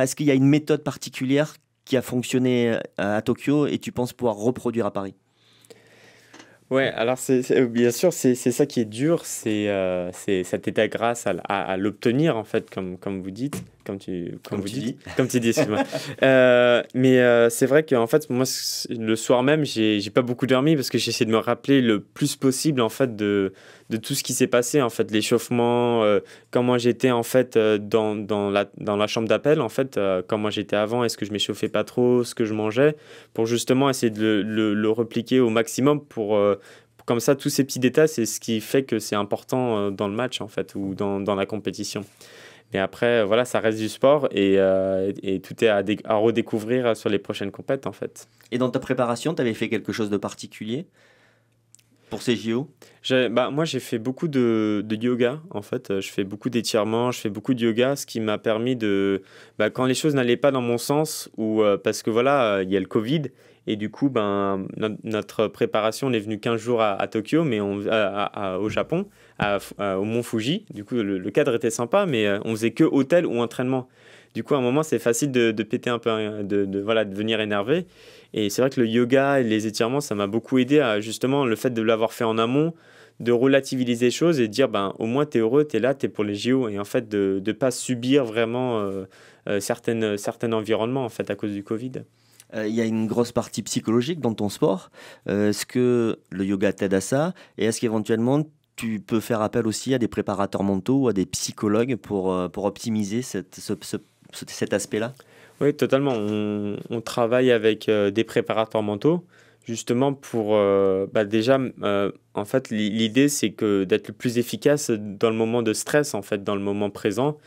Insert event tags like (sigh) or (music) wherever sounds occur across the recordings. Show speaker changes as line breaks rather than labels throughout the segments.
Est-ce qu'il y a une méthode particulière qui a fonctionné euh, à Tokyo et tu penses pouvoir reproduire à Paris
Ouais, alors bien sûr, c'est, ça qui est dur, c'est, euh, cet état grâce à, l'obtenir, en fait, comme vous dites comme tu, comme, vous dis. Comme tu dis, moi (laughs) euh, mais euh, c'est vrai qu'en fait, moi, le soir même, j'ai pas beaucoup dormi parce que j'ai essayé de me rappeler le plus possible, en fait, de, tout ce qui s'est passé, en fait, l'échauffement, comment euh, j'étais, en fait, dans, la, dans la chambre d'appel, en fait, comment j'étais avant, est-ce que je m'échauffais pas trop, ce que je mangeais, pour justement essayer de le, repliquer au maximum pour comme ça, tous ces petits détails, c'est ce qui fait que c'est important dans le match, en fait, ou dans, dans la compétition. Mais après, euh, voilà, ça reste du sport et, euh, tout est à, à, redécouvrir sur les prochaines compètes en fait. Et dans ta préparation, tu avais fait quelque chose de particulier pour ces JO bah, Moi, j'ai fait beaucoup de, de, yoga, en fait. Euh, je fais beaucoup d'étirements, je fais beaucoup de yoga, ce qui m'a permis de... Bah, quand les choses n'allaient pas dans mon sens, ou euh, parce que voilà, il y a le Covid, et du coup, ben, notre préparation, on est venu 15 jours à, Tokyo, mais on, au Japon, au Mont Fuji. Du coup, le, le cadre était sympa, mais euh, on faisait que hôtel ou entraînement. Du coup, à un moment, c'est facile de, péter un peu, hein, de, voilà, de venir énervé. Et c'est vrai que le yoga et les étirements, ça m'a beaucoup aidé à justement le fait de l'avoir fait en amont, de relativiser les choses et dire ben, au moins tu es heureux, tu es là, tu es pour les JO. Et en fait, de ne pas subir vraiment euh, euh, certaines,
certains environnements en fait, à cause du Covid. Euh, il y a une grosse partie psychologique dans ton sport. est-ce que le yoga t'aide à ça Et est-ce qu'éventuellement tu peux faire appel aussi à des préparateurs mentaux ou à des psychologues pour, pour optimiser cette, ce cet aspect-là Oui, totalement.
On, travaille avec euh, des préparateurs mentaux, justement pour euh, bah, déjà, euh, en fait, l'idée c'est que d'être le plus efficace dans le moment de stress, en fait, dans le moment présent.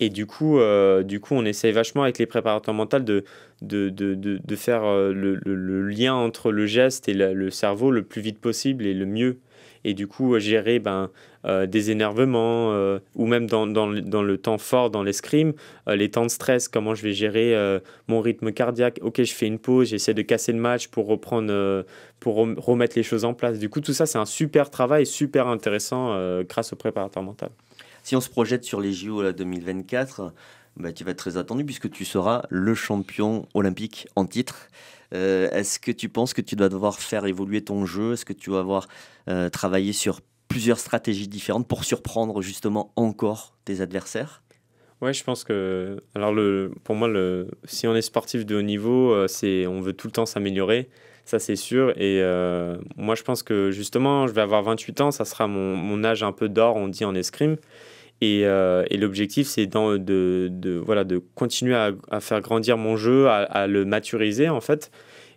Et du coup, du coup, on essaye vachement avec les préparateurs mentaux de, de, faire le, lien entre le geste et le cerveau le plus vite possible et le mieux et du coup euh, gérer ben, euh, des énervements euh, ou même dans, dans, le, dans, le temps fort, dans l'escrime, les temps de stress, comment je vais gérer mon rythme cardiaque. Ok, je fais une pause, j'essaie de casser le match pour reprendre, pour remettre les choses en place. Du coup, tout ça, c'est un super travail, super intéressant grâce au préparateur
mental. Si on se projette sur les JO là, 2024, bah, tu vas être très attendu puisque tu seras le champion olympique en titre. Euh, est-ce que tu penses que tu dois devoir faire évoluer ton jeu Est-ce que tu vas avoir euh, travaillé sur plusieurs stratégies différentes pour surprendre justement encore tes adversaires
Ouais, je pense que alors le pour moi le si on est sportif de haut niveau, euh, c'est on veut tout le temps s'améliorer, ça c'est sûr et euh, moi je pense que justement, je vais avoir 28 ans, ça sera mon, mon âge un peu d'or, on dit en escrime. Et, euh, et l'objectif, c'est de, de, voilà, de continuer à, à, faire grandir mon jeu, à, le maturiser en fait.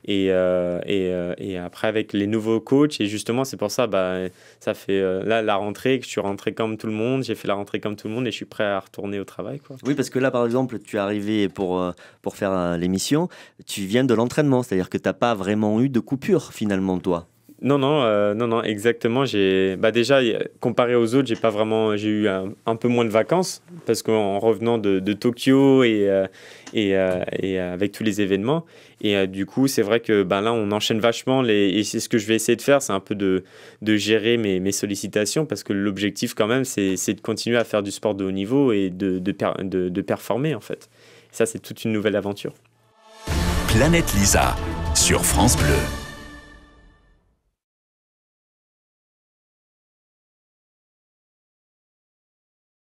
Et, euh, et, euh, et, après, avec les nouveaux coachs, et justement, c'est pour ça, bah, ça fait là la rentrée, que je suis rentré comme
tout le monde, j'ai fait la rentrée comme tout le monde et je suis prêt à retourner au travail. Quoi. Oui, parce que là, par exemple, tu es arrivé pour, pour faire l'émission, tu viens de l'entraînement, c'est-à-dire que tu n'as pas vraiment eu de coupure finalement, toi.
Non, non, euh, non, non, exactement. J'ai, bah déjà, comparé aux autres, j'ai pas vraiment, j'ai eu un, un, peu moins de vacances parce qu'en revenant de, de, Tokyo et euh, et, euh, et, avec tous les événements. Et du coup, c'est vrai que ben là, on enchaîne vachement les. Et c'est ce que je vais essayer de faire, c'est un peu de, de gérer mes, mes sollicitations parce que l'objectif quand même, c'est, de continuer à faire du sport de haut niveau et de de, de performer en fait. Ça, c'est toute une nouvelle aventure. Planète Lisa sur France Bleu.